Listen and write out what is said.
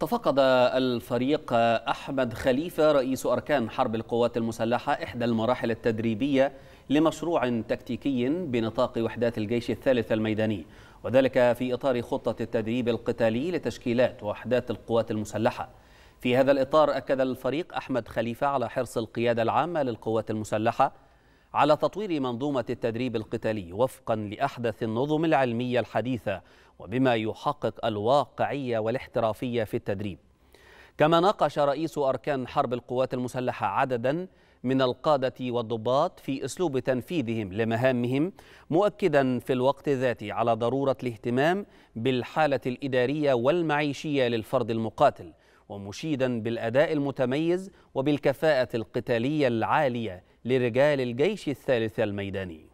تفقد الفريق أحمد خليفة رئيس أركان حرب القوات المسلحة إحدى المراحل التدريبية لمشروع تكتيكي بنطاق وحدات الجيش الثالث الميداني وذلك في إطار خطة التدريب القتالي لتشكيلات وحدات القوات المسلحة في هذا الإطار أكد الفريق أحمد خليفة على حرص القيادة العامة للقوات المسلحة على تطوير منظومة التدريب القتالي وفقا لأحدث النظم العلمية الحديثة وبما يحقق الواقعية والاحترافية في التدريب كما ناقش رئيس أركان حرب القوات المسلحة عددا من القادة والضباط في أسلوب تنفيذهم لمهامهم مؤكدا في الوقت ذاته على ضرورة الاهتمام بالحالة الإدارية والمعيشية للفرد المقاتل ومشيدا بالأداء المتميز وبالكفاءة القتالية العالية لرجال الجيش الثالث الميداني